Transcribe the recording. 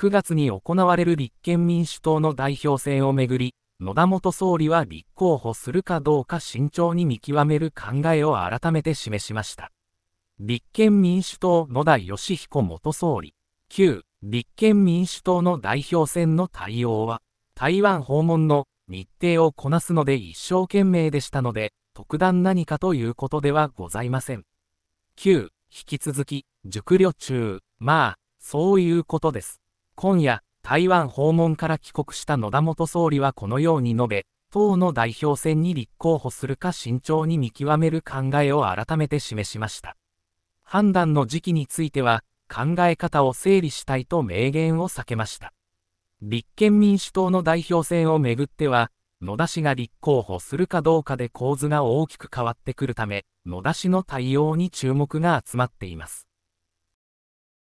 9月に行われる立憲民主党の代表選をめぐり、野田元総理は立候補するかどうか慎重に見極める考えを改めて示しました。立憲民主党野田義彦元総理、旧立憲民主党の代表選の対応は、台湾訪問の日程をこなすので一生懸命でしたので、特段何かということではございません。9、引き続き、熟慮中、まあ、そういうことです。今夜、台湾訪問から帰国した野田元総理はこのように述べ、党の代表選に立候補するか慎重に見極める考えを改めて示しました。判断の時期については、考え方を整理したいと明言を避けました。立憲民主党の代表選をめぐっては、野田氏が立候補するかどうかで構図が大きく変わってくるため、野田氏の対応に注目が集まっています。